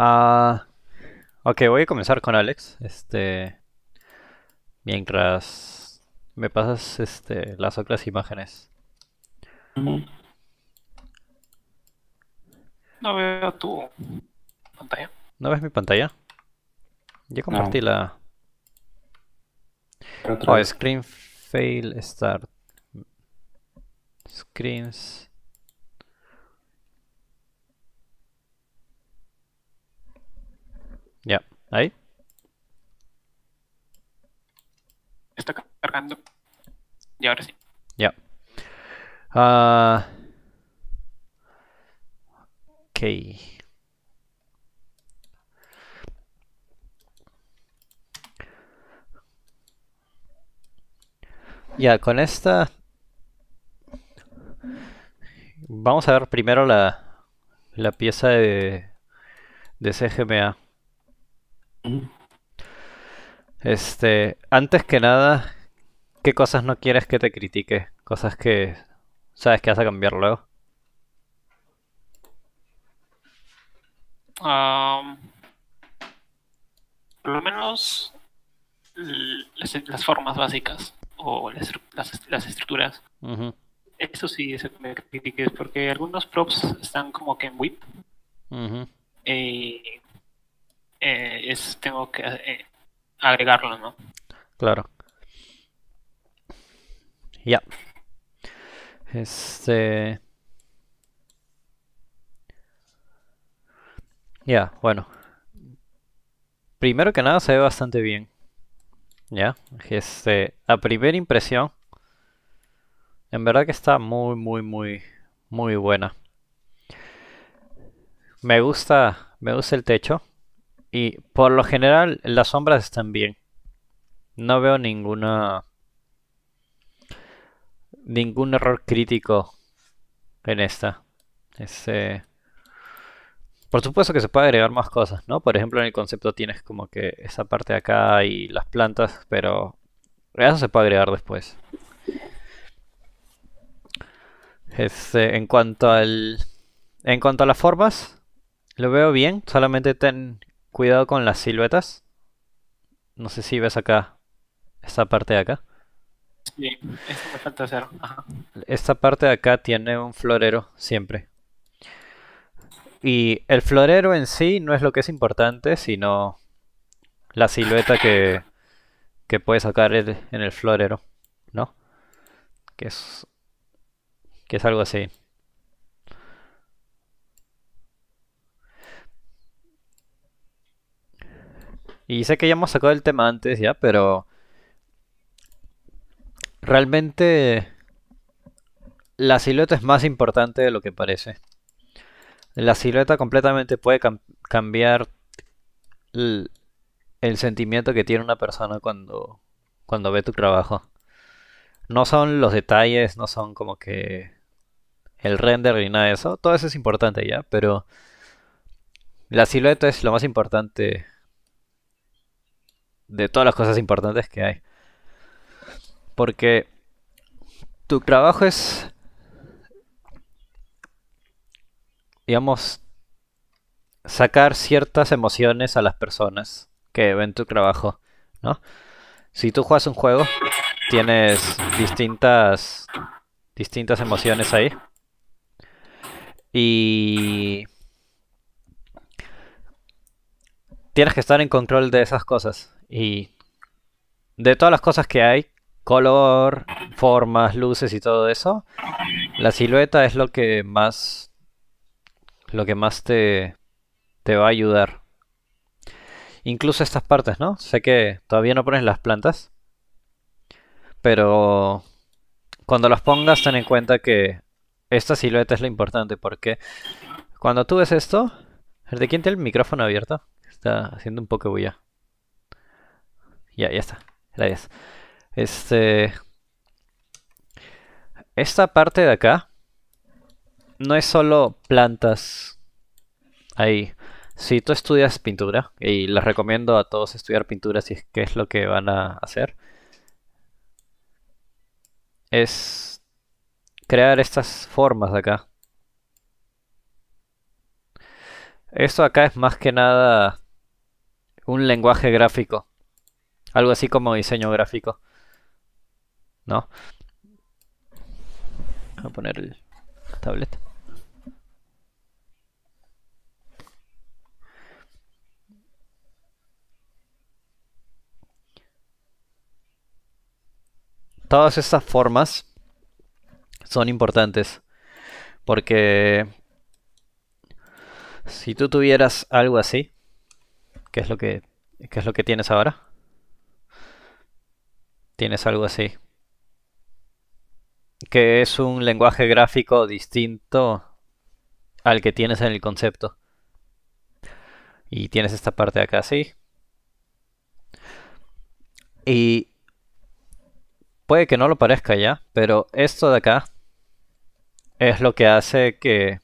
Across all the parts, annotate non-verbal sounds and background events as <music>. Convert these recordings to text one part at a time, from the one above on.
Ah, ok, voy a comenzar con Alex. Este. Mientras me pasas este, las otras imágenes. No veo tu pantalla. ¿No ves mi pantalla? Ya compartí la. Oh, screen fail start. Screens. Ya, ahí. Está cargando. Y ahora sí. Ya. ah Ok. Ya, con esta... Vamos a ver primero la, la pieza de, de CGMA. Este, antes que nada, ¿qué cosas no quieres que te critique? Cosas que sabes que vas a cambiar luego. por lo menos las, formas básicas o las, estructuras. Eso sí, eso que me critiques, porque algunos props están como que en whip eh, tengo que eh, agregarlo, ¿no? Claro. Ya. Este. Ya, bueno. Primero que nada se ve bastante bien. Ya, este, a primera impresión, en verdad que está muy, muy, muy, muy buena. Me gusta, me gusta el techo. Y por lo general las sombras están bien. No veo ninguna ningún error crítico en esta. Este, por supuesto que se puede agregar más cosas, ¿no? Por ejemplo, en el concepto tienes como que esa parte de acá y las plantas, pero eso se puede agregar después. Este, en cuanto al en cuanto a las formas, lo veo bien, solamente ten Cuidado con las siluetas. No sé si ves acá. Esta parte de acá. Sí, esta Esta parte de acá tiene un florero siempre. Y el florero en sí no es lo que es importante, sino la silueta que, puede sacar en el florero, ¿no? Que es, que es algo así. Y sé que ya hemos sacado el tema antes ya, pero realmente la silueta es más importante de lo que parece. La silueta completamente puede cambiar el, sentimiento que tiene una persona cuando, cuando ve tu trabajo. No son los detalles, no son como que el render ni nada de eso. Todo eso es importante ya, pero la silueta es lo más importante de todas las cosas importantes que hay. Porque tu trabajo es, digamos, sacar ciertas emociones a las personas que ven tu trabajo, ¿no? Si tú juegas un juego, tienes distintas distintas emociones ahí. Y tienes que estar en control de esas cosas. Y de todas las cosas que hay, color, formas, luces y todo eso, la silueta es lo que más lo que más te te va a ayudar. Incluso estas partes, ¿no? Sé que todavía no pones las plantas, pero cuando las pongas ten en cuenta que esta silueta es lo importante porque cuando tú ves esto, ¿de quién tiene el micrófono abierto? Está haciendo un poco bulla. Ya, ya está. gracias. Este. Esta parte de acá no es solo plantas ahí. Si tú estudias pintura, y les recomiendo a todos estudiar pintura si es que es lo que van a hacer, es crear estas formas de acá. Esto acá es más que nada un lenguaje gráfico. Algo así como diseño gráfico. ¿No? Voy a poner el tablet. Todas esas formas son importantes porque si tú tuvieras algo así, ¿qué es lo que es lo que tienes ahora, tienes algo así. Que es un lenguaje gráfico distinto al que tienes en el concepto. Y tienes esta parte de acá, así. Y puede que no lo parezca ya, pero esto de acá es lo que hace que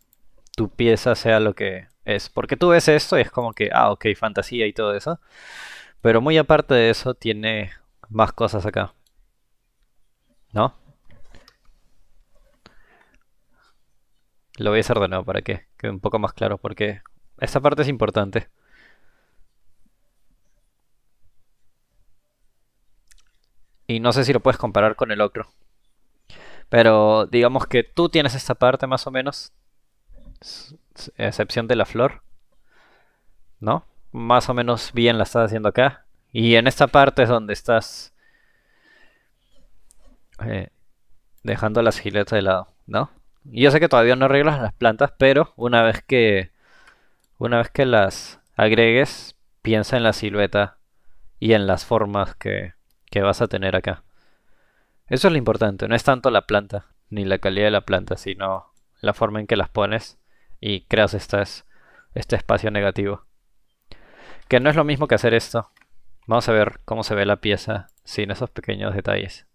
tu pieza sea lo que es. Porque tú ves esto y es como que, ah, ok, fantasía y todo eso. Pero muy aparte de eso, tiene más cosas acá. ¿No? Lo voy a hacer de nuevo para que quede un poco más claro porque esa parte es importante. Y no sé si lo puedes comparar con el otro. Pero digamos que tú tienes esta parte más o menos. Excepción de la flor. ¿No? Más o menos bien la estás haciendo acá. Y en esta parte es donde estás eh, dejando las silueta de lado, ¿no? yo sé que todavía no arreglas las plantas, pero una vez que una vez que las agregues, piensa en la silueta y en las formas que, que vas a tener acá. Eso es lo importante, no es tanto la planta, ni la calidad de la planta, sino la forma en que las pones y creas este espacio negativo. Que no es lo mismo que hacer esto, Vamos a ver cómo se ve la pieza sin esos pequeños detalles.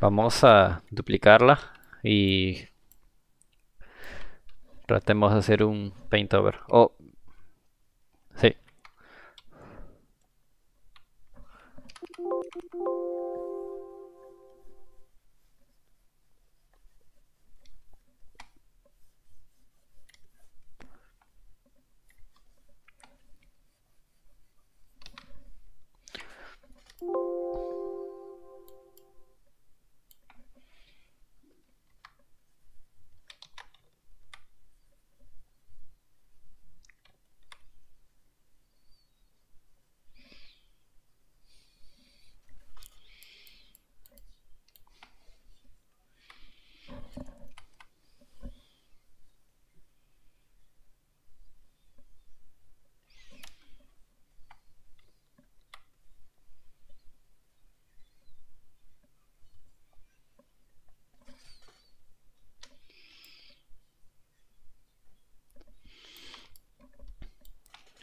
Vamos a duplicarla y tratemos de hacer un paint over. Oh,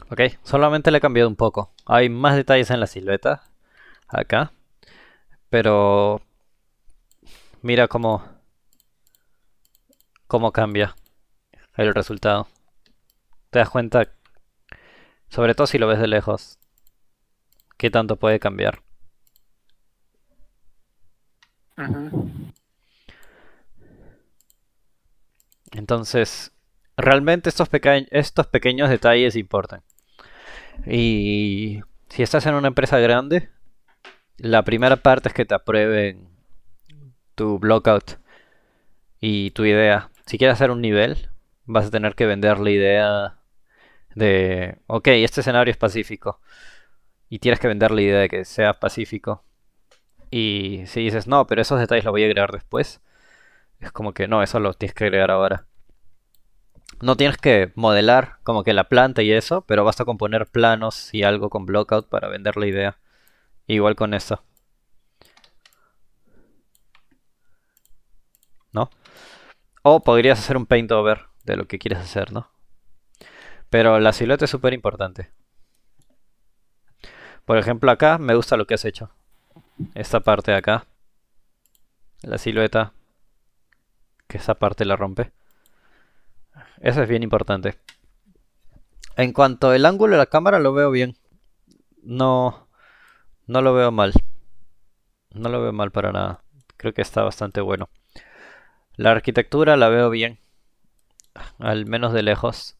Ok, solamente le he cambiado un poco. Hay más detalles en la silueta. Acá. Pero... Mira cómo... Cómo cambia el resultado. Te das cuenta... Sobre todo si lo ves de lejos. Qué tanto puede cambiar. Entonces, realmente estos pequeños detalles importan. Y si estás en una empresa grande, la primera parte es que te aprueben tu blockout y tu idea. Si quieres hacer un nivel, vas a tener que vender la idea de, ok, este escenario es pacífico. Y tienes que vender la idea de que sea pacífico. Y si dices, no, pero esos detalles los voy a agregar después, es como que no, eso lo tienes que agregar ahora no tienes que modelar como que la planta y eso, pero basta con poner planos y algo con Blockout para vender la idea. Igual con eso. ¿No? O podrías hacer un paint over de lo que quieres hacer, ¿no? Pero la silueta es súper importante. Por ejemplo, acá me gusta lo que has hecho. Esta parte de acá. La silueta. Que esa parte la rompe. Eso es bien importante. En cuanto al ángulo de la cámara lo veo bien. No, no lo veo mal. No lo veo mal para nada. Creo que está bastante bueno. La arquitectura la veo bien. Al menos de lejos.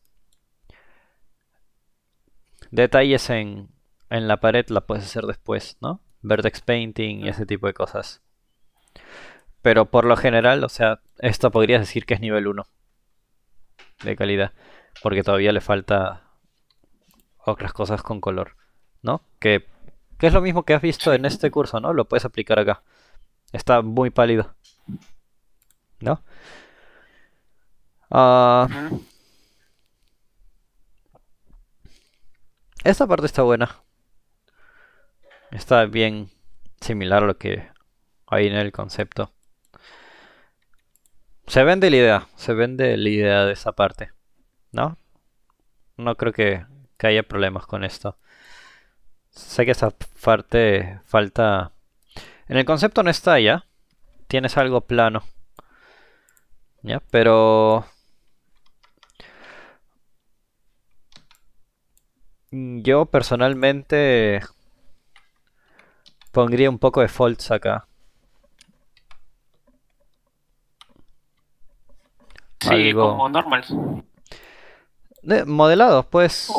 Detalles en, en la pared la puedes hacer después, ¿no? Vertex painting y ese tipo de cosas. Pero por lo general, o sea, esto podrías decir que es nivel 1 de calidad, porque todavía le falta otras cosas con color, ¿no? Que, que es lo mismo que has visto en este curso, ¿no? Lo puedes aplicar acá. Está muy pálido, ¿no? Ah, esta parte está buena. Está bien similar a lo que hay en el concepto. Se vende la idea, se vende la idea de esa parte, ¿no? No creo que, haya problemas con esto. Sé que esa parte falta... En el concepto no está ya. Tienes algo plano. Ya, pero... Yo personalmente pondría un poco de faults acá. Sí, como normals. De, modelados, puedes,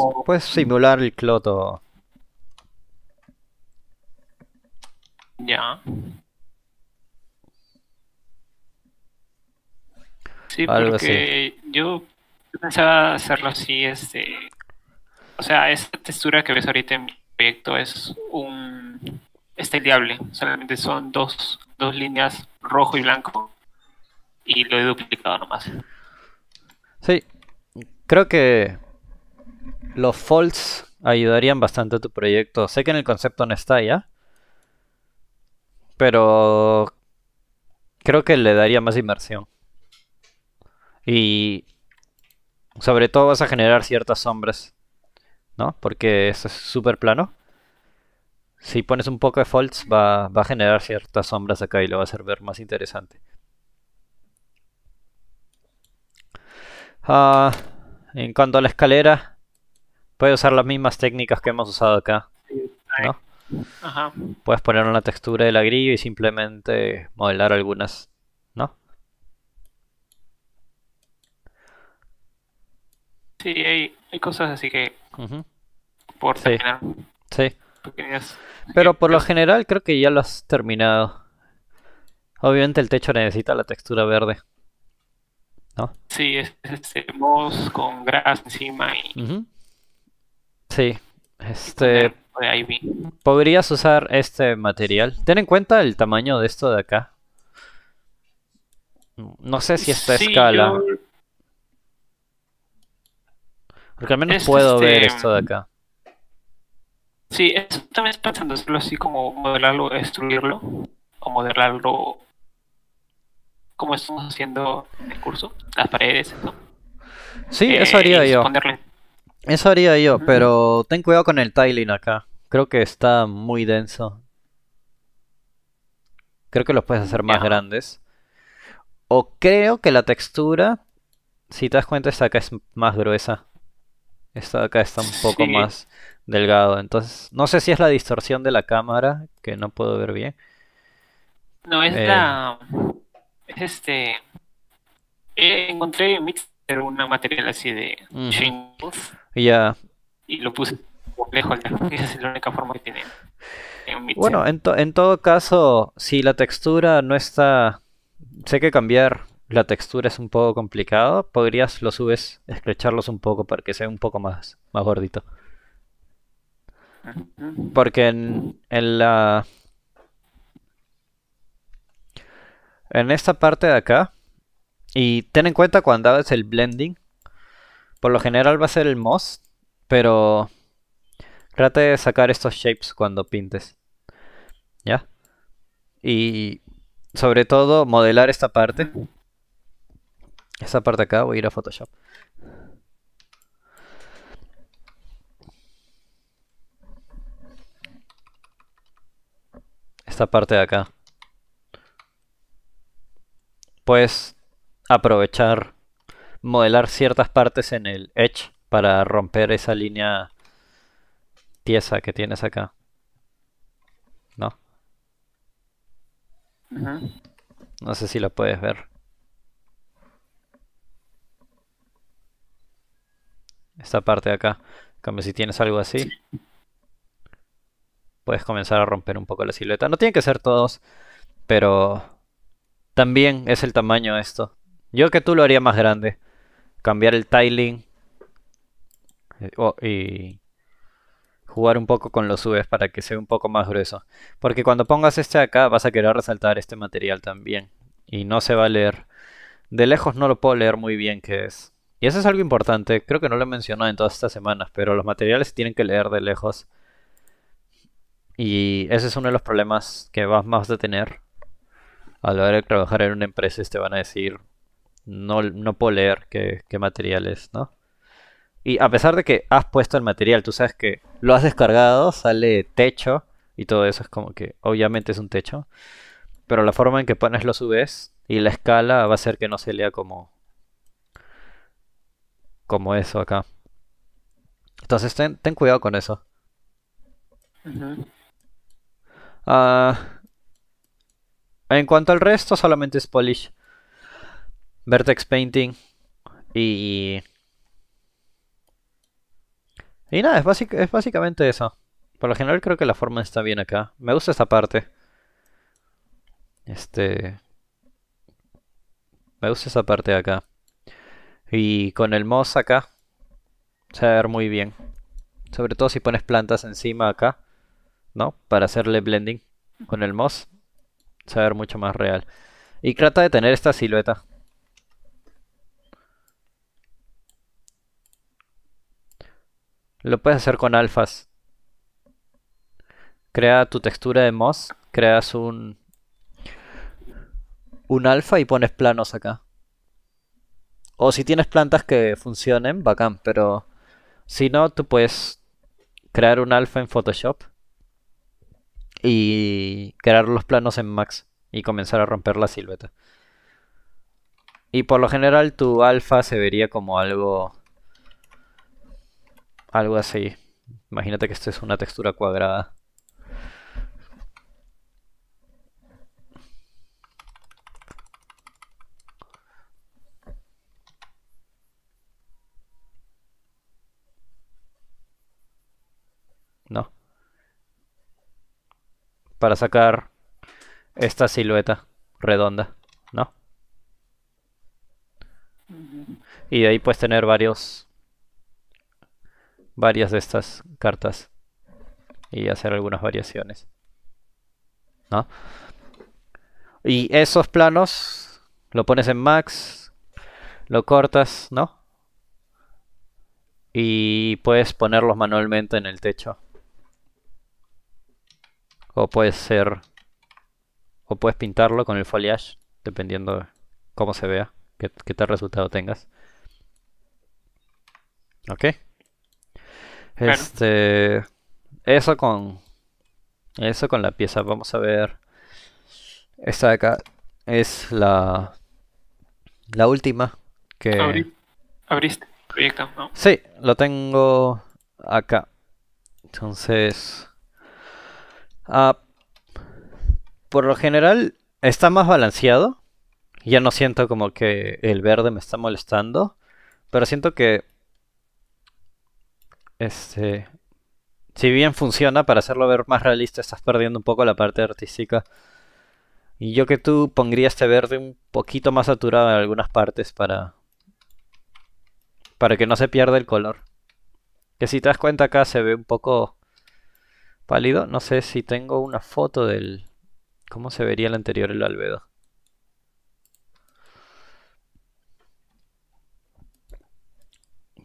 simular el cloto. Ya. Sí, porque yo pensaba hacerlo así, este... O sea, esta textura que ves ahorita en mi proyecto es un... diable, solamente son dos, dos líneas rojo y blanco y lo he duplicado nomás. Sí, creo que los faults ayudarían bastante a tu proyecto. Sé que en el concepto no está ya, pero creo que le daría más inmersión. Y sobre todo vas a generar ciertas sombras, ¿no? Porque esto es súper plano. Si pones un poco de faults va, va a generar ciertas sombras acá y lo va a hacer ver más interesante. Ah, en cuanto a la escalera, Puedes usar las mismas técnicas que hemos usado acá. Puedes poner una textura de ladrillo y simplemente modelar algunas, ¿no? Sí, hay, cosas así que... Por terminar. Pero por lo general creo que ya lo has terminado. Obviamente el techo necesita la textura verde. ¿no? Sí, es, este con gras encima y... Sí, este... Podrías usar este material. Ten en cuenta el tamaño de esto de acá. No sé si esta escala. Porque al menos puedo este, ver esto de acá. Sí, esto también es pensando hacerlo así como modelarlo, destruirlo. O modelarlo como estamos haciendo el curso, las paredes, ¿no? Sí, eh, eso haría yo. Eso haría yo, pero ten cuidado con el tiling acá. Creo que está muy denso. Creo que los puedes hacer más grandes. O creo que la textura, si te das cuenta, esta acá es más gruesa. Esta acá está un poco más delgado. Entonces, no sé si es la distorsión de la cámara, que no puedo ver bien. No, es eh, la este. encontré en Mixer una material así de Ya. Y lo puse complejo Esa es la única forma que tiene. bueno, en, en todo caso, si la textura no está. Sé que cambiar la textura es un poco complicado. Podrías, lo subes, escrecharlos un poco para que sea un poco más, más gordito. Porque en, en, la, en esta parte de acá. Y ten en cuenta cuando hagas el blending. Por lo general va a ser el most Pero trate de sacar estos shapes cuando pintes. ¿Ya? Y sobre todo modelar esta parte. Esta parte acá voy a ir a Photoshop. Esta parte de acá puedes aprovechar, modelar ciertas partes en el edge para romper esa línea pieza que tienes acá. ¿No? No sé si la puedes ver. Esta parte de acá. Como si tienes algo así. Puedes comenzar a romper un poco la silueta. No tienen que ser todos, pero también es el tamaño esto. Yo que tú lo haría más grande. Cambiar el tiling. Eh, y jugar un poco con los UVs para que sea un poco más grueso. Porque cuando pongas este acá vas a querer resaltar este material también. Y no se va a leer. De lejos no lo puedo leer muy bien qué es. Y eso es algo importante. Creo que no lo he mencionado en todas estas semanas. Pero los materiales tienen que leer de lejos. Y ese es uno de los problemas que vas más a tener al la hora trabajar en una empresa te van a decir, no, no puedo leer qué, material es, ¿no? Y a pesar de que has puesto el material, tú sabes que lo has descargado, sale techo y todo eso es como que obviamente es un techo, pero la forma en que pones los UVs y la escala va a hacer que no se lea como como eso acá. Entonces ten, cuidado con eso. En cuanto al resto, solamente es Polish, Vertex Painting y. Y nada, es, básicamente eso. Por lo general, creo que la forma está bien acá. Me gusta esta parte. Este. Me gusta esa parte acá. Y con el moss acá. Se va a ver muy bien. Sobre todo si pones plantas encima acá. ¿No? Para hacerle blending con el moss se mucho más real. Y trata de tener esta silueta. Lo puedes hacer con alfas. Crea tu textura de moss, creas un un alfa y pones planos acá. O si tienes plantas que funcionen, bacán, pero si no, tú puedes crear un alfa en Photoshop y crear los planos en max y comenzar a romper la silueta. Y por lo general tu alfa se vería como algo algo así. Imagínate que esto es una textura cuadrada. para sacar esta silueta redonda, ¿no? Y de ahí puedes tener varios varias de estas cartas y hacer algunas variaciones. ¿No? Y esos planos lo pones en max, lo cortas, ¿no? Y puedes ponerlos manualmente en el techo. O puede ser... O puedes pintarlo con el foliage, dependiendo cómo se vea, qué, tal resultado tengas. Ok. Este... Eso con... Eso con la pieza. Vamos a ver... Esta de acá es la... La última que... ¿Abriste Sí, lo tengo acá. Entonces... Ah, por lo general está más balanceado. Ya no siento como que el verde me está molestando. Pero siento que... Este... Si bien funciona para hacerlo ver más realista, estás perdiendo un poco la parte artística. Y yo que tú pondría este verde un poquito más saturado en algunas partes para... Para que no se pierda el color. Que si te das cuenta acá se ve un poco pálido. No sé si tengo una foto del... ¿Cómo se vería el anterior el albedo?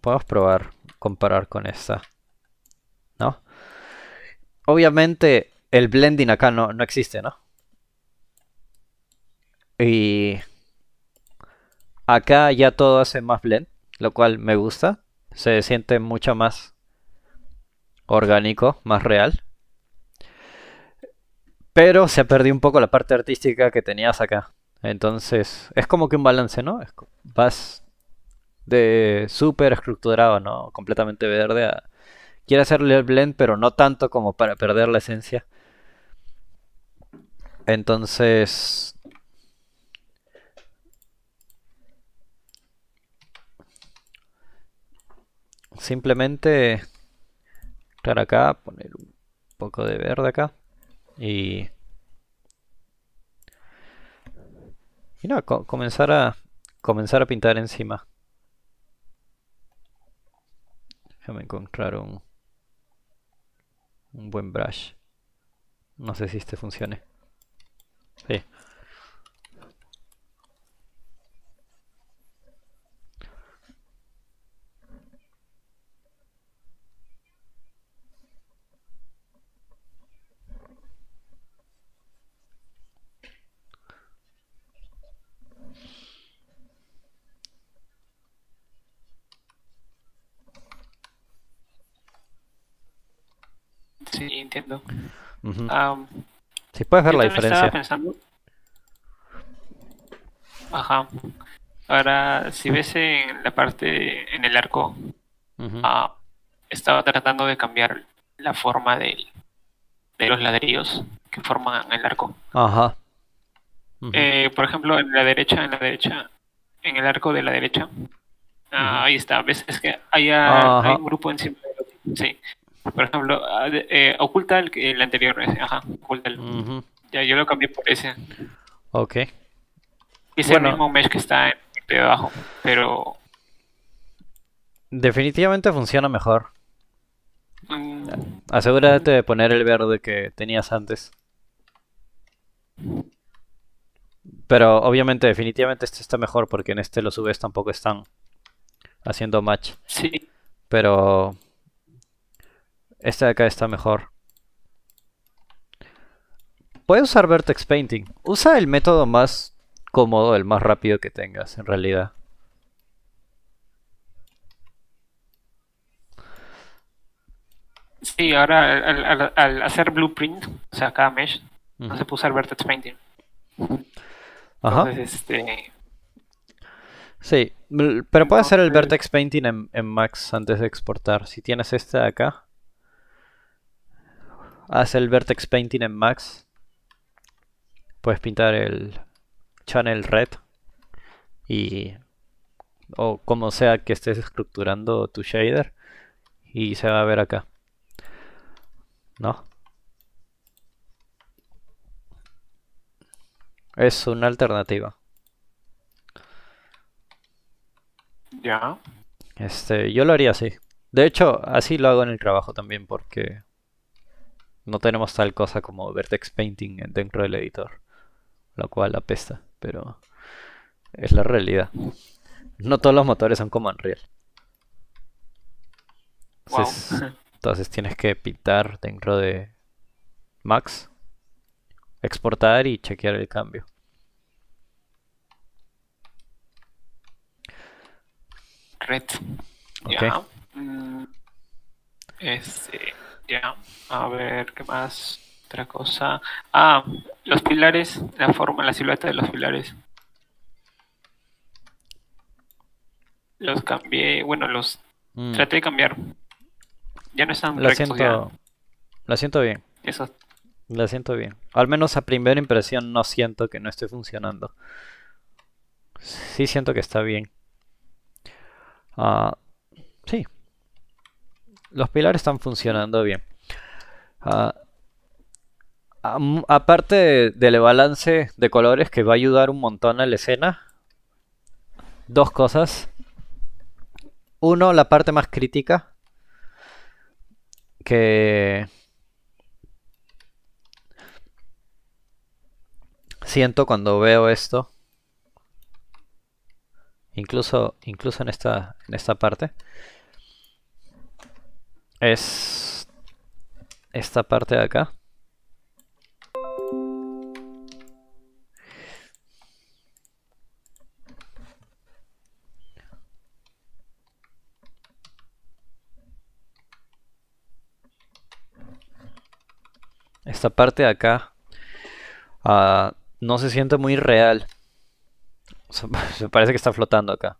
Podemos probar, comparar con esta. ¿No? Obviamente el blending acá no, no existe, ¿no? Y acá ya todo hace más blend, lo cual me gusta. Se siente mucho más orgánico, más real pero se ha perdido un poco la parte artística que tenías acá. Entonces, es como que un balance, ¿no? Vas de súper estructurado, ¿no? Completamente verde Quiero hacerle el blend, pero no tanto como para perder la esencia. Entonces... Simplemente... claro, acá, poner un poco de verde acá. Y, y no, comenzar a comenzar a pintar encima. Déjame encontrar un, un buen brush. No sé si este funcione. Sí. sí, entiendo. si puedes ver la diferencia. Estaba pensando... Ajá. Ahora, si ves en la parte, en el arco, ah, estaba tratando de cambiar la forma de los ladrillos que forman el arco. Ajá. Eh, por ejemplo, en la derecha, en la derecha, en el arco de la derecha, ah, ahí está. Ves es que hay, ah, un grupo encima de sí, por ejemplo, ah, eh, oculta el, el, anterior, eh, Ajá, oculta el. Ya, yo lo cambié por ese. Ok. Es el mismo mesh que está en abajo, pero. Definitivamente funciona mejor. Mm. Asegúrate de poner el verde que tenías antes. Pero obviamente, definitivamente este está mejor porque en este los UVs tampoco están haciendo match. Sí. Pero este de acá está mejor. Puedes usar Vertex Painting. Usa el método más cómodo, el más rápido que tengas, en realidad. Sí, ahora al, hacer blueprint, o sea, cada mesh, no se puede usar Vertex Painting. Ajá. este... Sí, pero puedes hacer el Vertex Painting en, en Max antes de exportar. Si tienes este de acá, Haz el vertex painting en max, puedes pintar el channel red y o como sea que estés estructurando tu shader y se va a ver acá. ¿No? Es una alternativa. Ya. Este, yo lo haría así. De hecho, así lo hago en el trabajo también porque no tenemos tal cosa como vertex painting dentro del editor, lo cual apesta, pero es la realidad. No todos los motores son como Unreal. Entonces, entonces tienes que pintar dentro de Max, exportar y chequear el cambio. Red. Okay. Mm, este a ver, ¿qué más? Otra cosa. Ah, los pilares, la forma, la silueta de los pilares. Los cambié, bueno, los mm. traté de cambiar. Ya no están lo siento, siento bien. Eso. lo siento bien. Al menos a primera impresión no siento que no esté funcionando. Sí siento que está bien. Ah, los pilares están funcionando bien. Ah, aparte del balance de colores que va a ayudar un montón a la escena, dos cosas. Uno, la parte más crítica, que siento cuando veo esto, incluso, incluso en, esta, en esta parte, es esta parte de acá. Esta parte de acá ah, no se siente muy real. O <laughs> parece que está flotando acá.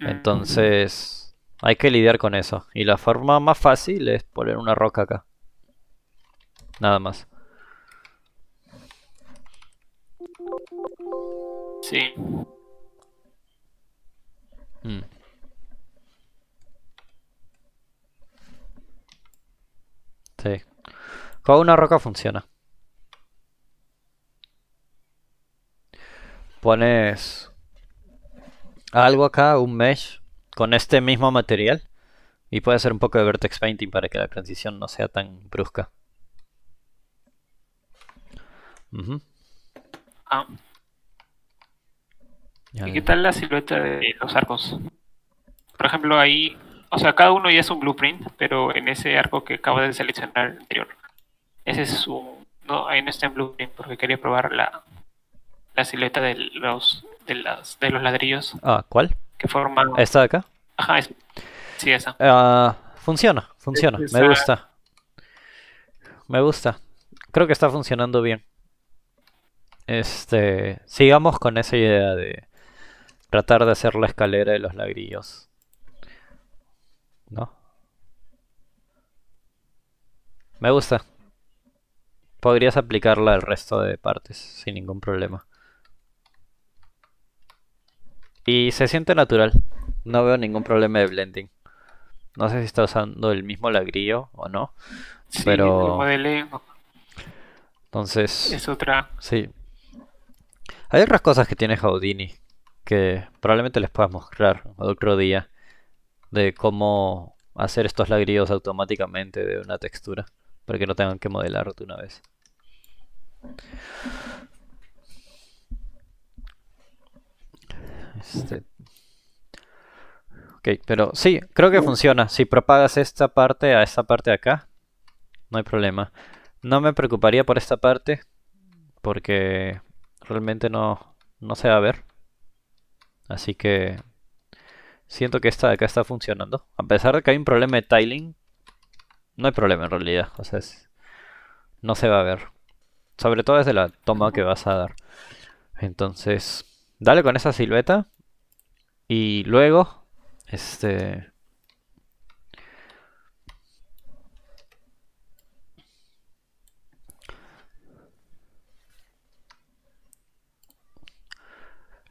Ah, Entonces... Hay que lidiar con eso. Y la forma más fácil es poner una roca acá. Nada más. Sí. Mm. Sí. Con una roca funciona. Pones algo acá, un mesh, con este mismo material y puede hacer un poco de vertex painting para que la transición no sea tan brusca. Ah. ¿Y qué tal la silueta de los arcos? Por ejemplo, ahí, o sea, cada uno ya es un blueprint, pero en ese arco que acabo de seleccionar anterior, ese es su, no, ahí no está en blueprint porque quería probar la, la silueta de los, de las, de los ladrillos. Ah, ¿cuál? ¿Esta de acá? Ajá, sí, esa. Ah, funciona, funciona, me gusta. Me gusta. Creo que está funcionando bien. Este, sigamos con esa idea de tratar de hacer la escalera de los ladrillos. ¿No? Me gusta. Podrías aplicarla al resto de partes sin ningún problema. Y se siente natural. No veo ningún problema de blending. No sé si está usando el mismo lagrillo o no. pero. Entonces. Es otra. Sí. Hay otras cosas que tiene Houdini que probablemente les pueda mostrar otro día de cómo hacer estos lagrillos automáticamente de una textura para que no tengan que modelar de una vez. Este... Ok, pero sí, creo que funciona. Si propagas esta parte a esta parte de acá, no hay problema. No me preocuparía por esta parte, porque realmente no, no se va a ver. Así que siento que esta de acá está funcionando. A pesar de que hay un problema de tiling, no hay problema en realidad. O sea, no se va a ver. Sobre todo desde la toma que vas a dar. Entonces, Dale con esa silueta. Y luego, este...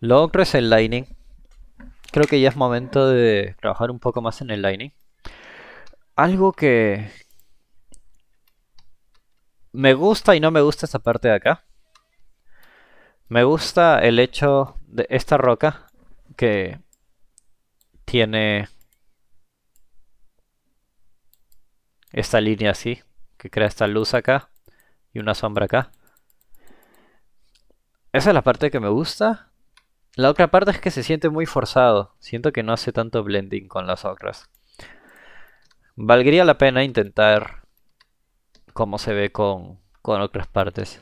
Lo otro es el Lightning. Creo que ya es momento de trabajar un poco más en el Lightning. Algo que... Me gusta y no me gusta esta parte de acá. Me gusta el hecho de esta roca que tiene esta línea así, que crea esta luz acá y una sombra acá. Esa es la parte que me gusta. La otra parte es que se siente muy forzado. Siento que no hace tanto blending con las otras. Valdría la pena intentar cómo se ve con, con otras partes.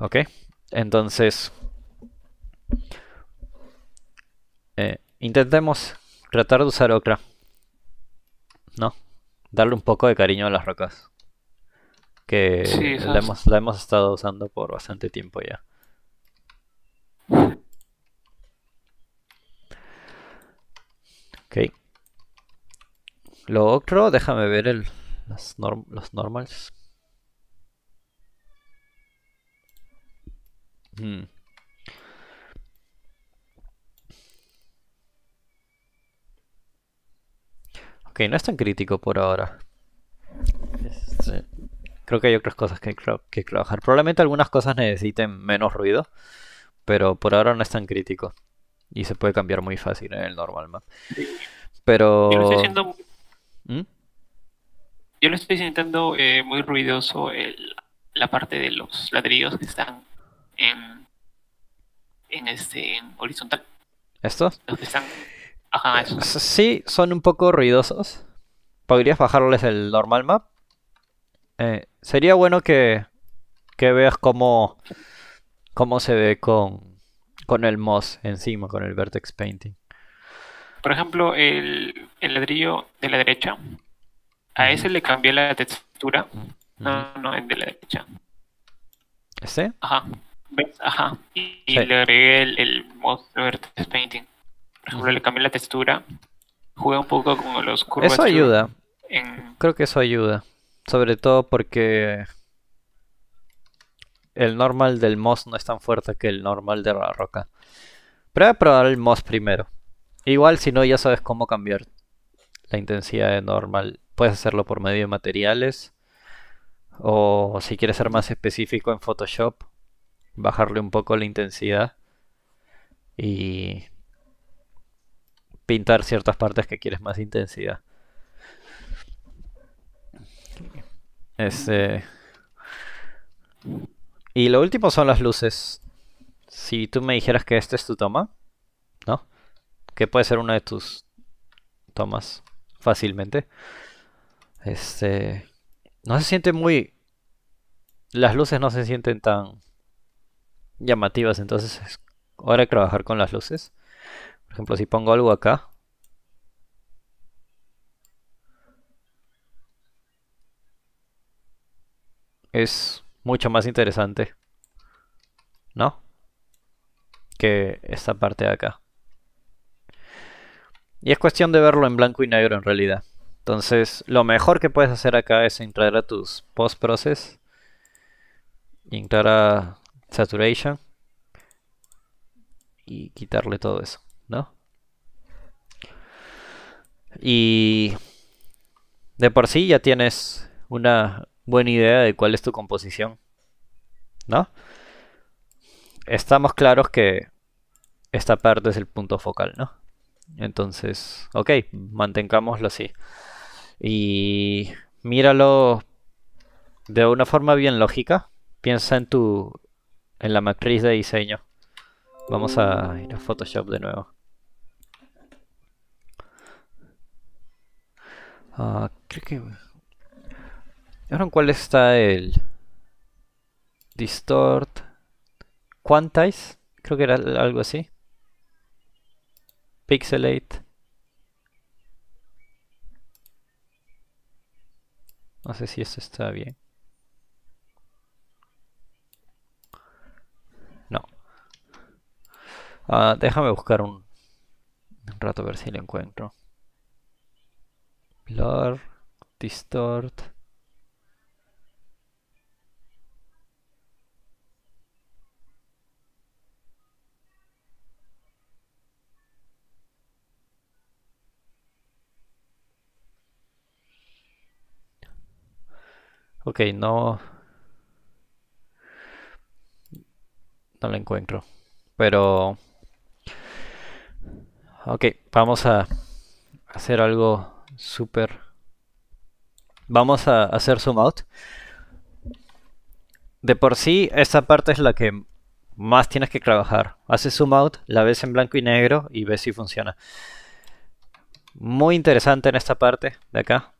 ¿Ok? Entonces, eh, intentemos tratar de usar otra, ¿No? Darle un poco de cariño a las rocas. Que la, hemos, estado usando por bastante tiempo ya. Ok. Lo otro, déjame ver el, las los normals. Ok, no es tan crítico por ahora. Este, creo que hay otras cosas que, que trabajar. Probablemente algunas cosas necesiten menos ruido, pero por ahora no es tan crítico. Y se puede cambiar muy fácil en el normal map. Pero... Yo lo estoy haciendo... ¿Mm? Yo lo estoy sintiendo eh, muy ruidoso el, la parte de los ladrillos que están en, en este horizontal. ¿Estos? Ajá, eh, Sí, son un poco ruidosos. Podrías bajarles el normal map. Eh, sería bueno que, que veas cómo, cómo se ve con, con el moss encima, con el vertex painting. Por ejemplo, el, el ladrillo de la derecha, a ese le cambié la textura. No, no, el de la derecha. ¿Ese? Ajá. Ajá. Y, le agregué el, el Vertex Painting. Por ejemplo, le cambié la textura. Jugué un poco con los curvas. Eso ayuda. Creo que eso ayuda. Sobre todo porque el normal del Moss no es tan fuerte que el normal de la roca. Pero voy a probar el Moss primero. Igual si no ya sabes cómo cambiar la intensidad de normal. Puedes hacerlo por medio de materiales. O si quieres ser más específico en Photoshop, bajarle un poco la intensidad y pintar ciertas partes que quieres más intensidad. Este... Y lo último son las luces. Si tú me dijeras que esta es tu toma, ¿no? Que puede ser una de tus tomas fácilmente. Este. No se siente muy. Las luces no se sienten tan llamativas, entonces es hora trabajar con las luces. Por ejemplo, si pongo algo acá, es mucho más interesante, ¿no? Que esta parte de acá. Y es cuestión de verlo en blanco y negro en realidad. Entonces, lo mejor que puedes hacer acá es entrar a tus post-process y entrar a saturation y quitarle todo eso, ¿no? Y de por sí ya tienes una buena idea de cuál es tu composición, ¿no? Estamos claros que esta parte es el punto focal, ¿no? Entonces, ok, mantengámoslo así. Y míralo de una forma bien lógica. Piensa en tu en la matriz de diseño. Vamos a ir a Photoshop de nuevo. Ah, creo que... ¿Ahora cuál está el...? Distort... Quantize, creo que era algo así. Pixelate. No sé si esto está bien. No. Ah, déjame buscar un, rato a ver si lo encuentro. Blur, distort. Ok, no, no la encuentro. Pero... Ok, vamos a hacer algo súper... Vamos a hacer zoom out. De por sí, esta parte es la que más tienes que trabajar. Haces zoom out, la ves en blanco y negro y ves si funciona. Muy interesante en esta parte de acá.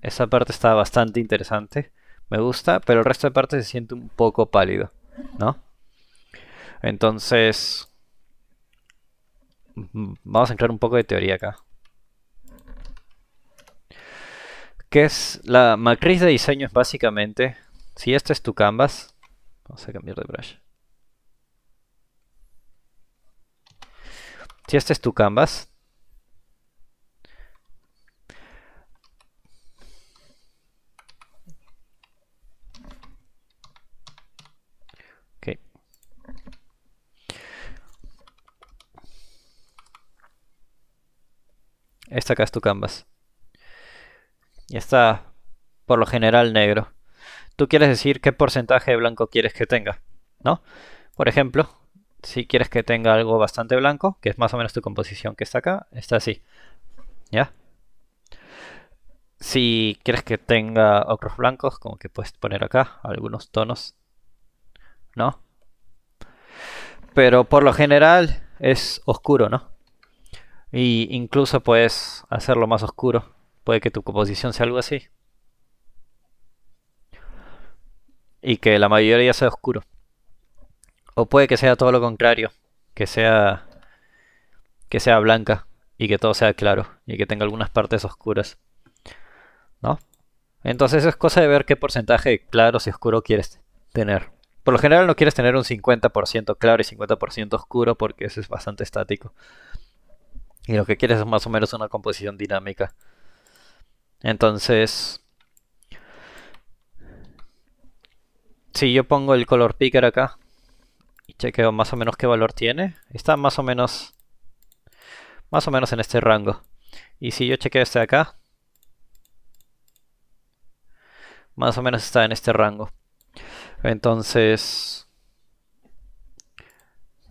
Esta parte está bastante interesante. Me gusta, pero el resto de parte se siente un poco pálido, ¿no? Entonces, vamos a entrar un poco de teoría acá. ¿Qué es la matriz de diseño? Es básicamente, si este es tu canvas, vamos a cambiar de brush. Si este es tu canvas, esta acá es tu canvas. Y está por lo general negro. Tú quieres decir qué porcentaje de blanco quieres que tenga, ¿no? Por ejemplo, si quieres que tenga algo bastante blanco, que es más o menos tu composición que está acá, está así. ¿Ya? Si quieres que tenga ocros blancos, como que puedes poner acá algunos tonos, ¿no? Pero por lo general es oscuro, ¿no? Y incluso puedes hacerlo más oscuro. Puede que tu composición sea algo así. Y que la mayoría sea oscuro. O puede que sea todo lo contrario. Que sea. Que sea blanca. Y que todo sea claro. Y que tenga algunas partes oscuras. ¿No? Entonces es cosa de ver qué porcentaje de claros y oscuro quieres tener. Por lo general no quieres tener un 50% claro y 50% oscuro porque eso es bastante estático. Y lo que quieres es más o menos una composición dinámica. Entonces, si yo pongo el color picker acá y chequeo más o menos qué valor tiene, está más o menos más o menos en este rango. Y si yo chequeo este de acá, más o menos está en este rango. Entonces,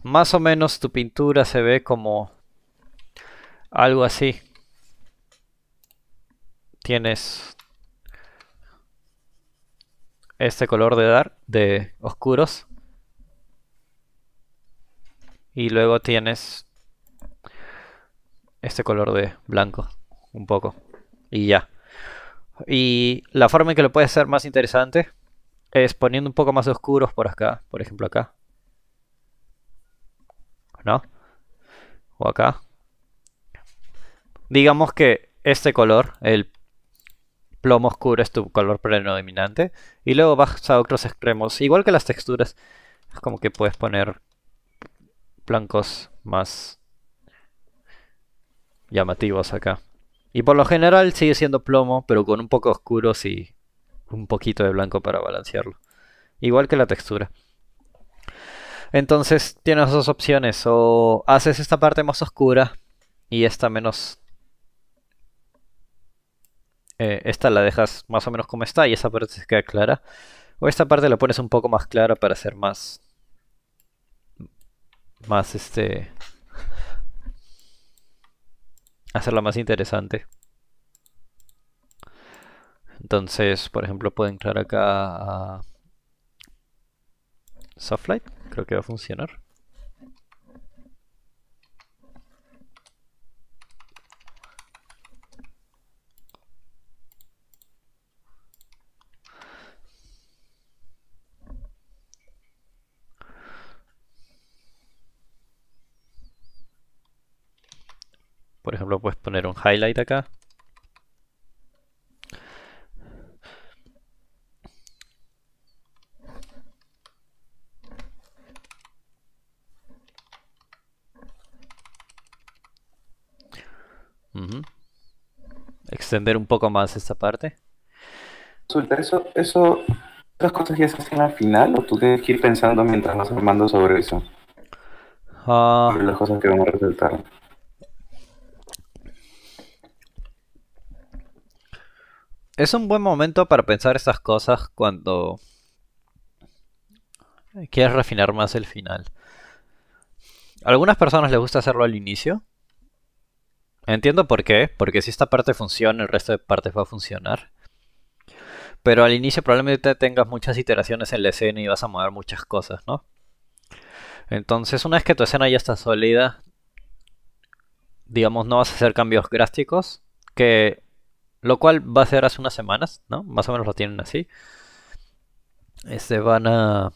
más o menos tu pintura se ve como algo así. Tienes este color de dar de oscuros. Y luego tienes este color de blanco, un poco. Y ya. Y la forma en que lo puedes hacer más interesante es poniendo un poco más oscuros por acá, por ejemplo acá. ¿No? O acá. Digamos que este color, el plomo oscuro, es tu color predominante. Y luego vas a otros extremos. Igual que las texturas, es como que puedes poner blancos más llamativos acá. Y por lo general sigue siendo plomo, pero con un poco oscuros y un poquito de blanco para balancearlo. Igual que la textura. Entonces tienes dos opciones, o haces esta parte más oscura y esta menos eh, esta la dejas más o menos como está y esa parte se queda clara. O esta parte la pones un poco más clara para hacer más... Más este... Hacerla más interesante. Entonces, por ejemplo, puedo entrar acá a... Softlight, creo que va a funcionar. Por ejemplo, puedes poner un highlight acá. Extender un poco más esta parte. Resulta, eso, eso, las cosas ya se hacen al final o tú tienes que ir pensando mientras vas armando sobre eso. Ah. Sobre las cosas que vamos a resultar. es un buen momento para pensar estas cosas cuando quieres refinar más el final. A algunas personas les gusta hacerlo al inicio. Entiendo por qué, porque si esta parte funciona, el resto de partes va a funcionar. Pero al inicio probablemente tengas muchas iteraciones en la escena y vas a mover muchas cosas, ¿no? Entonces, una vez que tu escena ya está sólida, digamos, no vas a hacer cambios drásticos que lo cual va a ser hace unas semanas, ¿no? Más o menos lo tienen así. Este van a.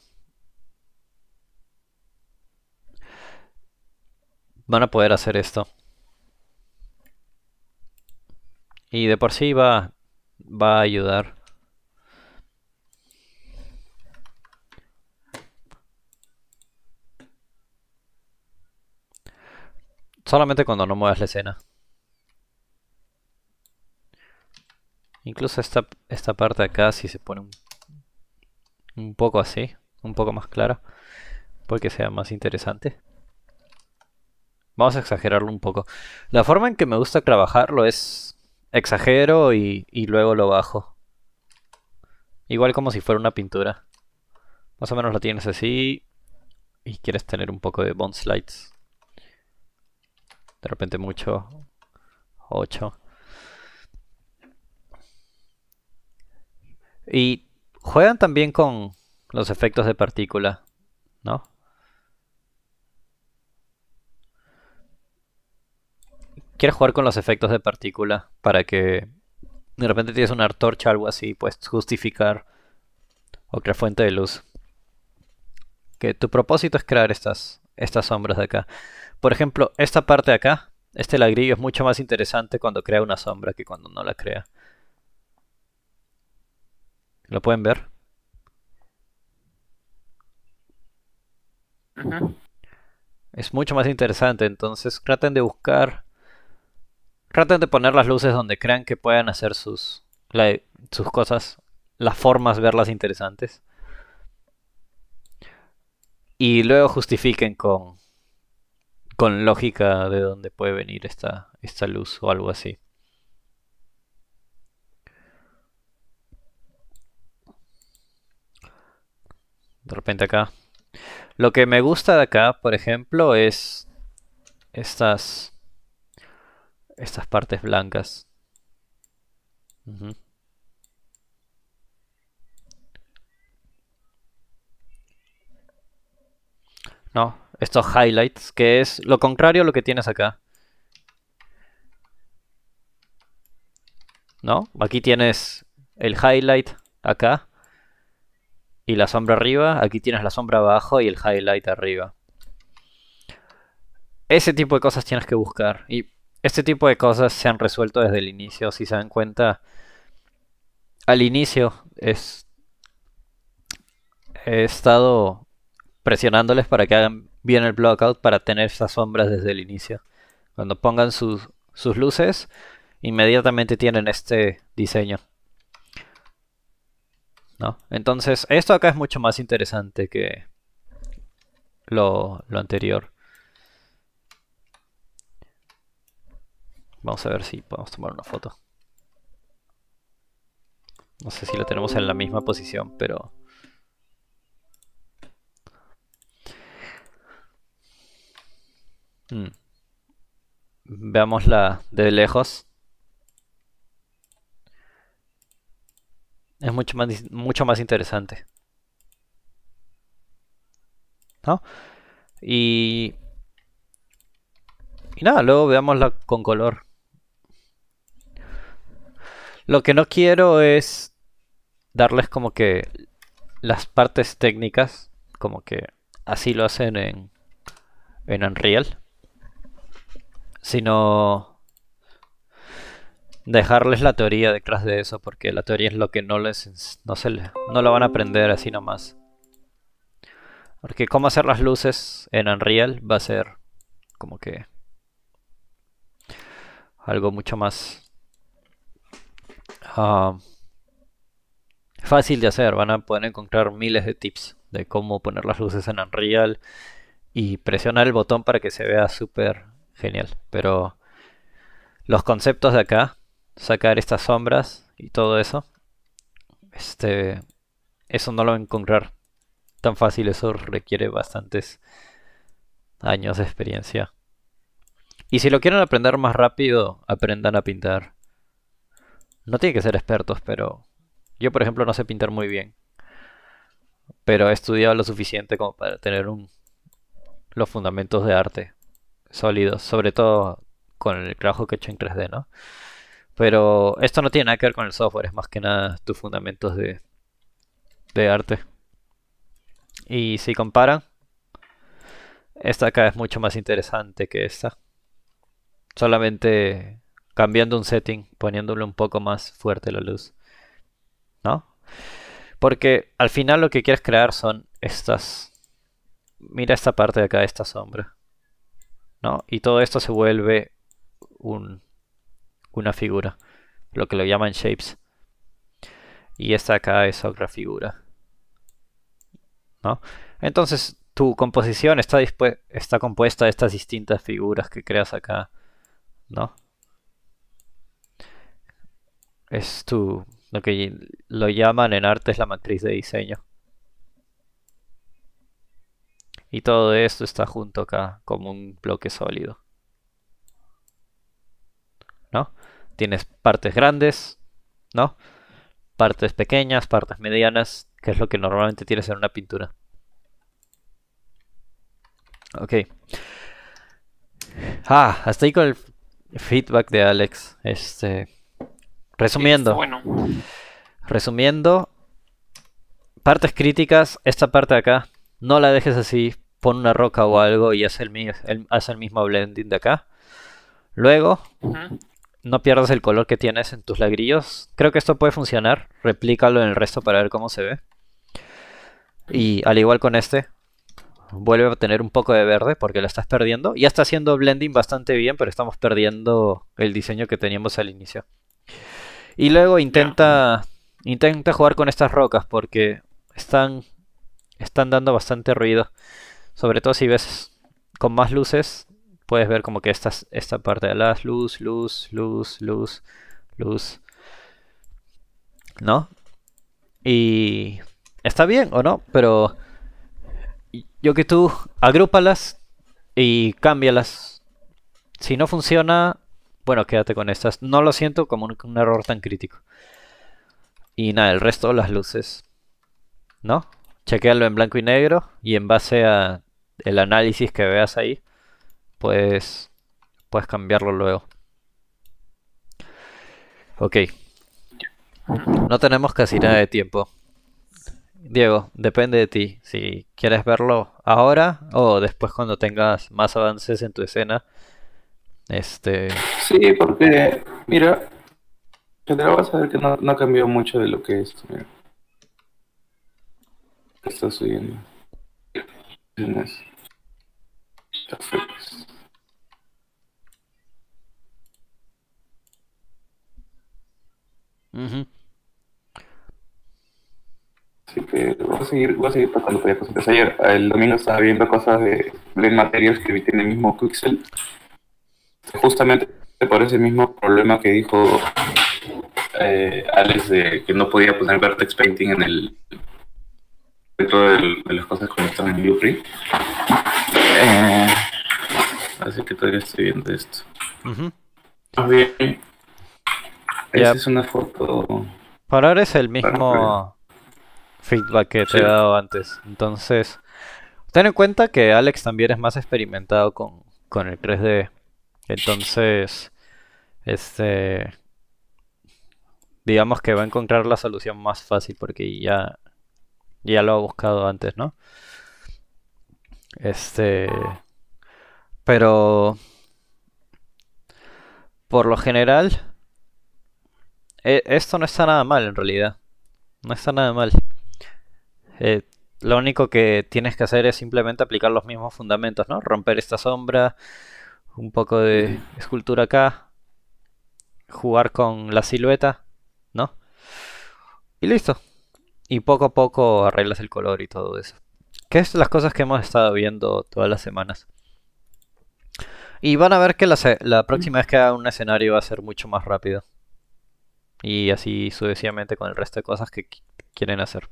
Van a poder hacer esto. Y de por sí va, va a ayudar. Solamente cuando no muevas la escena. Incluso esta, esta parte de acá si se pone un, poco así, un poco más clara, porque sea más interesante. Vamos a exagerarlo un poco. La forma en que me gusta trabajarlo es exagero y, y luego lo bajo. Igual como si fuera una pintura. Más o menos lo tienes así y quieres tener un poco de bone slides. De repente mucho. 8. Y juegan también con los efectos de partícula, ¿no? Quieres jugar con los efectos de partícula para que de repente tienes una antorcha o algo así, puedes justificar otra fuente de luz. Que tu propósito es crear estas, estas sombras de acá. Por ejemplo, esta parte de acá, este ladrillo es mucho más interesante cuando crea una sombra que cuando no la crea. ¿Lo pueden ver? Es mucho más interesante, entonces traten de buscar, traten de poner las luces donde crean que puedan hacer sus, sus cosas, las formas, verlas interesantes. Y luego justifiquen con, con lógica de dónde puede venir esta, esta luz o algo así. de repente acá. Lo que me gusta de acá, por ejemplo, es estas, estas partes blancas. No, estos highlights, que es lo contrario a lo que tienes acá. ¿No? Aquí tienes el highlight acá y la sombra arriba, aquí tienes la sombra abajo y el highlight arriba. Ese tipo de cosas tienes que buscar. Y este tipo de cosas se han resuelto desde el inicio, si se dan cuenta. Al inicio es... He estado presionándoles para que hagan bien el blockout para tener esas sombras desde el inicio. Cuando pongan sus, sus luces, inmediatamente tienen este diseño. Entonces, esto acá es mucho más interesante que lo, anterior. Vamos a ver si podemos tomar una foto. No sé si lo tenemos en la misma posición, pero... Mm. Veamos la de lejos. es mucho más, mucho más interesante. ¿No? Y, y nada, luego veámosla con color. Lo que no quiero es darles como que las partes técnicas, como que así lo hacen en, en Unreal, sino dejarles la teoría detrás de eso, porque la teoría es lo que no les no se no lo van a aprender así nomás. Porque cómo hacer las luces en Unreal va a ser como que algo mucho más ah, fácil de hacer. Van a poder encontrar miles de tips de cómo poner las luces en Unreal y presionar el botón para que se vea súper genial. Pero los conceptos de acá sacar estas sombras y todo eso. Este, eso no lo va a encontrar tan fácil, eso requiere bastantes años de experiencia. Y si lo quieren aprender más rápido, aprendan a pintar. No tienen que ser expertos, pero yo por ejemplo no sé pintar muy bien. Pero he estudiado lo suficiente como para tener un, los fundamentos de arte sólidos, sobre todo con el trabajo que he hecho en 3D, ¿no? Pero esto no tiene nada que ver con el software, es más que nada tus fundamentos de, arte. Y si comparan, esta acá es mucho más interesante que esta. Solamente cambiando un setting, poniéndole un poco más fuerte la luz. ¿No? Porque al final lo que quieres crear son estas... Mira esta parte de acá, esta sombra. ¿No? Y todo esto se vuelve un una figura, lo que lo llaman shapes. Y esta acá es otra figura. ¿No? Entonces tu composición está, está compuesta de estas distintas figuras que creas acá. ¿No? Es tu, lo que lo llaman en arte es la matriz de diseño. Y todo esto está junto acá como un bloque sólido. Tienes partes grandes, ¿no? Partes pequeñas, partes medianas, que es lo que normalmente tienes en una pintura. Ok. Ah, hasta ahí con el feedback de Alex. Este. Resumiendo. Bueno. Resumiendo. Partes críticas. Esta parte de acá. No la dejes así. Pon una roca o algo y haz el, mismo blending de acá. Luego, no pierdas el color que tienes en tus lagrillos. Creo que esto puede funcionar. Replícalo en el resto para ver cómo se ve. Y al igual con este, vuelve a tener un poco de verde porque lo estás perdiendo. Ya está haciendo blending bastante bien, pero estamos perdiendo el diseño que teníamos al inicio. Y luego intenta, intenta jugar con estas rocas porque están, están dando bastante ruido. Sobre todo si ves con más luces, puedes ver como que esta, esta parte de las luz, luz, luz, luz, luz. ¿No? Y está bien o no, pero yo que tú agrúpalas y cámbialas. Si no funciona, bueno, quédate con estas. No lo siento como un, error tan crítico. Y nada, el resto de las luces. ¿No? Chequealo en blanco y negro y en base a el análisis que veas ahí, puedes, puedes cambiarlo luego. Ok. No tenemos casi nada de tiempo. Diego, depende de ti. Si quieres verlo ahora o después cuando tengas más avances en tu escena. Este. Sí, porque, mira, general vas a ver que no, ha cambiado mucho de lo que es. Está subiendo. Así que voy a seguir, voy a seguir pasando Ayer, el domingo estaba viendo cosas de, de materiales que vi en el mismo Pixel. Justamente por ese mismo problema que dijo eh, Alex de que no podía poner pues, vertex painting en el dentro de, de las cosas como están en Blueprint. Eh. así que todavía estoy viendo esto. Uh bien Esa es una foto. Para ahora es el mismo feedback que te he dado antes. Entonces, ten en cuenta que Alex también es más experimentado con, con el 3D. Entonces, este. Digamos que va a encontrar la solución más fácil porque ya, ya lo ha buscado antes, ¿no? Este. Pero. Por lo general. E, esto no está nada mal en realidad. No está nada mal. Eh, lo único que tienes que hacer es simplemente aplicar los mismos fundamentos, ¿no? Romper esta sombra, un poco de escultura acá, jugar con la silueta, ¿no? Y listo. Y poco a poco arreglas el color y todo eso que es las cosas que hemos estado viendo todas las semanas. Y van a ver que la, próxima vez que haga un escenario va a ser mucho más rápido. Y así sucesivamente con el resto de cosas que quieren hacer.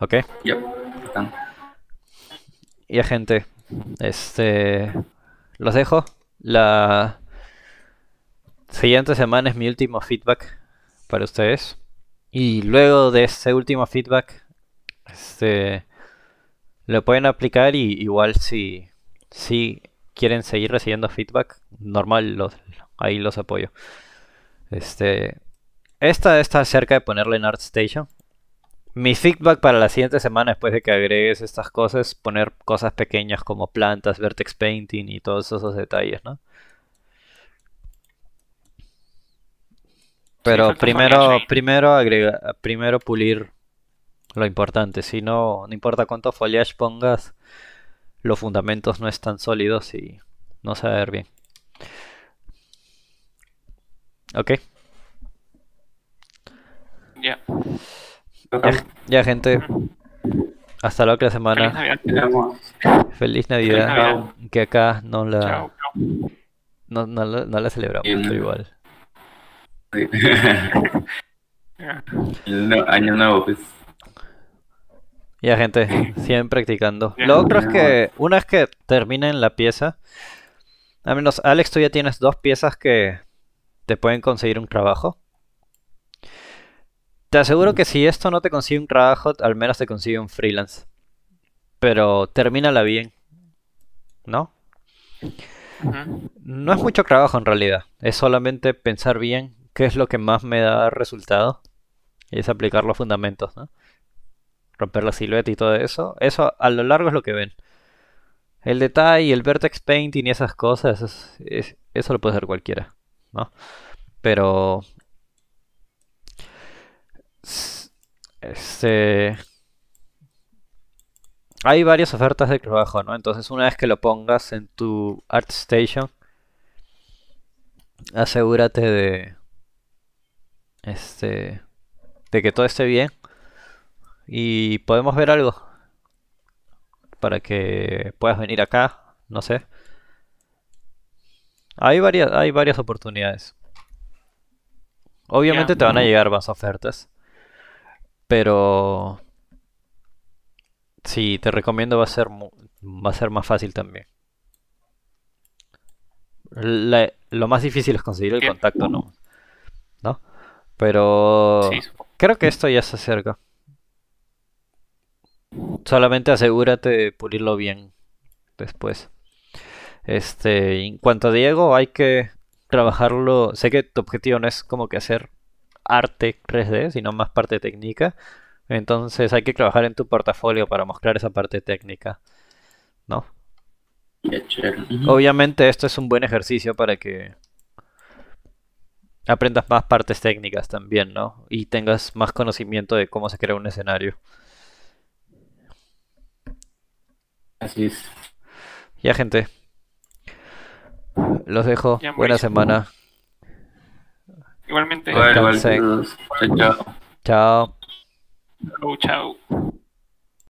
¿Ok? Yep. Y gente, este, los dejo. La siguiente semana es mi último feedback para ustedes. Y luego de este último feedback este, lo pueden aplicar y igual si, si quieren seguir recibiendo feedback, normal, los, ahí los apoyo. Este, esta está cerca de ponerla en ArtStation. Mi feedback para la siguiente semana, después de que agregues estas cosas, poner cosas pequeñas como plantas, vertex painting y todos esos detalles, Pero primero, primero, primero pulir lo importante. Si no, no importa cuánto foliage pongas, los fundamentos no están sólidos y no se va a ver bien. Ok. Ya. Ya, gente. Hasta la otra semana. Feliz Navidad. Que acá no la. No, no, la, celebramos, igual. <laughs> año nuevo, pues. <clears throat> Ya, gente, siguen practicando. Lo otro es que una vez que terminen la pieza, al menos, Alex, tú ya tienes dos piezas que te pueden conseguir un trabajo. Te aseguro que si esto no te consigue un trabajo, al menos te consigue un freelance. Pero termínala bien, ¿no? No es mucho trabajo en realidad, es solamente pensar bien qué es lo que más me da resultado y es aplicar los fundamentos, ¿no? romper la silueta y todo eso. Eso a lo largo es lo que ven. El detalle el vertex painting y esas cosas, eso lo puede hacer cualquiera, ¿no? Pero... Este... Hay varias ofertas de trabajo, ¿no? Entonces una vez que lo pongas en tu ArtStation, asegúrate de... Este... De que todo esté bien y podemos ver algo. Para que puedas venir acá, no sé. Hay varias, hay varias oportunidades. Obviamente te van a llegar más ofertas. Pero sí, te recomiendo va a ser va a ser más fácil también. lo más difícil es conseguir el contacto, ¿no? Uh. ¿No? Pero creo que esto ya se acerca. Solamente asegúrate de pulirlo bien después. Este, en cuanto a Diego, hay que trabajarlo. Sé que tu objetivo no es como que hacer arte 3D, sino más parte técnica. Entonces hay que trabajar en tu portafolio para mostrar esa parte técnica, ¿no? Obviamente esto es un buen ejercicio para que aprendas más partes técnicas también, ¿no? Y tengas más conocimiento de cómo se crea un escenario. Así es. Ya, gente. Los dejo. Buena semana. Igualmente. Bueno, Chao. Chao. Chao.